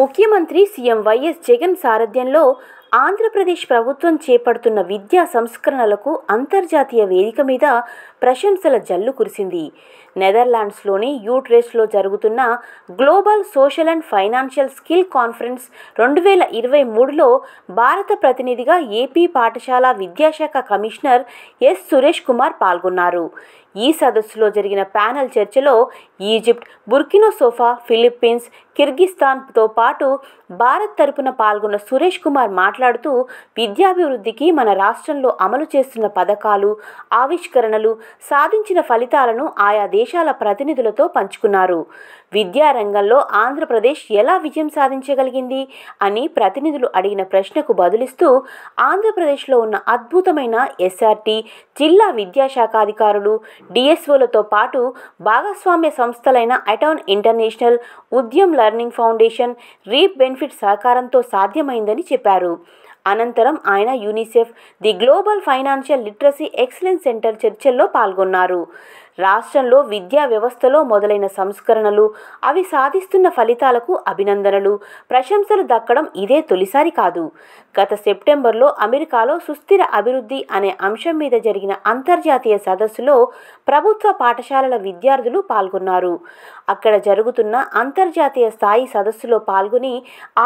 ముఖ్యమంత్రి CM YS Jagan సారథ్యంలో ఆంధ్రప్రదేశ్ ప్రభుత్వం చేపడుతున్న విద్యా సంస్కరణలకు అంతర్జాతీయ వేదిక మీద ప్రశంసల జల్లు కురిసింది నెదర్లాండ్స్లోని యూట్రేస్లో జరుగుతున్న global social and financial skill conference రెండు వేల ఇరవై మూడులో భారత ప్రతినిధిగా ఏపీ పాఠశాల విద్యాశాఖ కమిషనర్ ఎస్ సురేష్ కుమార్ పాల్గొన్నారు ఈ సదస్సులో జరిగిన ప్యానెల్ చర్చలో ఈజిప్ట్ బుర్కినోసోఫా ఫిలిప్పీన్స్ కిర్గిస్తాన్తో పాటు భారత్ తరపున పాల్గొన్న సురేష్ కుమార్ మాట్లాడుతూ మాట్లాడుతూ విద్యాభివృద్ధికి మన రాష్ట్రంలో అమలు చేస్తున్న పథకాలు ఆవిష్కరణలు సాధించిన ఫలితాలను ఆయా దేశాల ప్రతినిధులతో పంచుకున్నారు విద్యారంగంలో ఆంధ్రప్రదేశ్ ఎలా విజయం సాధించగలిగింది అని ప్రతినిధులు అడిగిన ప్రశ్నకు బదులిస్తూ ఆంధ్రప్రదేశ్లో ఉన్న అద్భుతమైన ఎస్ఆర్టి జిల్లా విద్యాశాఖ అధికారులు డిఎస్ఓలతో పాటు భాగస్వామ్య సంస్థలైన అటాన్ international Udyam learning foundation reap benefit సహకారంతో సాధ్యమైందని చెప్పారు అనంతరం ఆయన UNICEF the global financial literacy excellence centre చర్చల్లో పాల్గొన్నారు రాష్ట్రంలో విద్యా వ్యవస్థలో మొదలైన సంస్కరణలు అవి సాధిస్తున్న ఫలితాలకు అభినందనలు ప్రశంసలు దక్కడం ఇదే తొలిసారి కాదు గత సెప్టెంబర్లో అమెరికాలో సుస్థిర అభివృద్ధి అనే అంశం మీద జరిగిన అంతర్జాతీయ సదస్సులో ప్రభుత్వ పాఠశాలల విద్యార్థులు పాల్గొన్నారు అక్కడ జరుగుతున్న అంతర్జాతీయ స్థాయి సదస్సులో పాల్గొని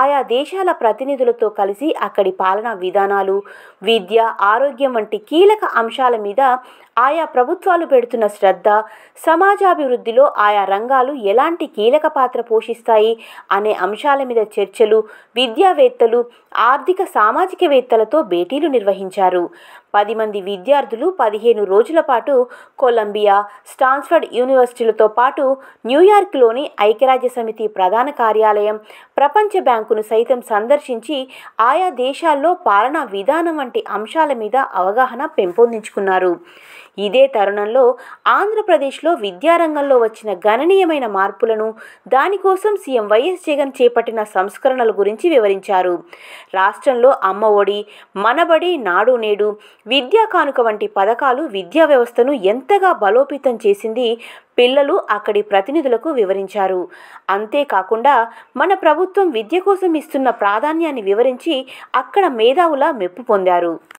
ఆయా దేశాల ప్రతినిధులతో కలిసి అక్కడి పాలనా విధానాలు విద్య ఆరోగ్యం వంటి కీలక అంశాల మీద ఆయా ప్రభుత్వాలు పెడుతున్న శ్రద్ధ వద్ద సమాజాభివృద్ధిలో ఆయా రంగాలు ఎలాంటి కీలక పాత్ర పోషిస్తాయి అనే అంశాల మీద చర్చలు విద్యావేత్తలు ఆర్థిక సామాజికవేత్తలతో భేటీలు నిర్వహించారు పది మంది విద్యార్థులు పదిహేను రోజుల పాటు కొలంబియా స్టాన్స్ఫర్డ్ యూనివర్సిటీలతో పాటు న్యూయార్క్లోని ఐక్యరాజ్య సమితి ప్రధాన కార్యాలయం ప్రపంచ బ్యాంకును సైతం సందర్శించి ఆయా దేశాల్లో పాలనా విధానం వంటి అంశాల మీద అవగాహన పెంపొందించుకున్నారు ఇదే తరుణంలో ఆంధ్ర ఆంధ్రప్రదేశ్లో విద్యారంగంలో వచ్చిన గణనీయమైన మార్పులను దానికోసం సీఎం వైఎస్ జగన్ చేపట్టిన సంస్కరణల గురించి వివరించారు రాష్ట్రంలో అమ్మఒడి మనబడి నాడు నేడు విద్యా కానుక వంటి పథకాలు విద్యా వ్యవస్థను ఎంతగా బలోపేతం చేసింది పిల్లలు అక్కడి ప్రతినిధులకు వివరించారు అంతేకాకుండా మన ప్రభుత్వం విద్య కోసం ఇస్తున్న ప్రాధాన్యాన్ని వివరించి అక్కడ మేధావుల మెప్పు పొందారు